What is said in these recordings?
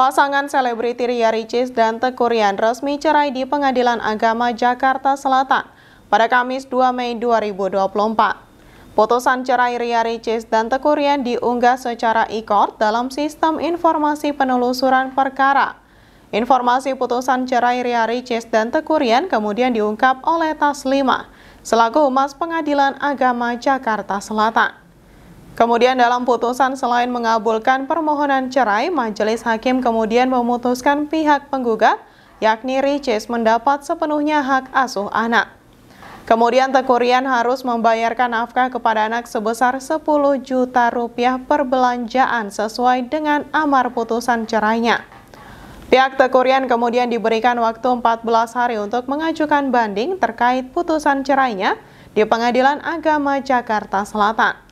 Pasangan selebriti Ria Ricis dan Teguh Rian resmi cerai di Pengadilan Agama Jakarta Selatan pada Kamis 2 Mei 2024. Putusan cerai Ria Ricis dan Teguh Rian diunggah secara e-court dalam sistem informasi penelusuran perkara. Informasi putusan cerai Ria Ricis dan Teguh Rian kemudian diungkap oleh Taslima selaku Humas Pengadilan Agama Jakarta Selatan. Kemudian dalam putusan selain mengabulkan permohonan cerai, majelis hakim kemudian memutuskan pihak penggugat, yakni Ricis mendapat sepenuhnya hak asuh anak. Kemudian Tekurian harus membayarkan nafkah kepada anak sebesar 10 juta rupiah perbelanjaan sesuai dengan amar putusan cerainya. Pihak Tekurian kemudian diberikan waktu 14 hari untuk mengajukan banding terkait putusan cerainya di Pengadilan Agama Jakarta Selatan.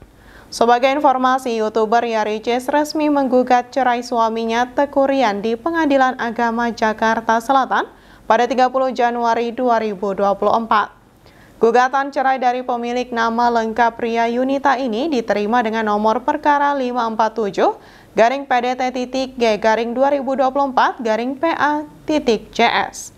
Sebagai informasi, YouTuber Yari Cis resmi menggugat cerai suaminya Tekurian, di Pengadilan Agama Jakarta Selatan pada 30 Januari 2024. Gugatan cerai dari pemilik nama lengkap pria Yunita ini diterima dengan nomor perkara 547 garing PDT titik G garing 2024 garing PA titik CS.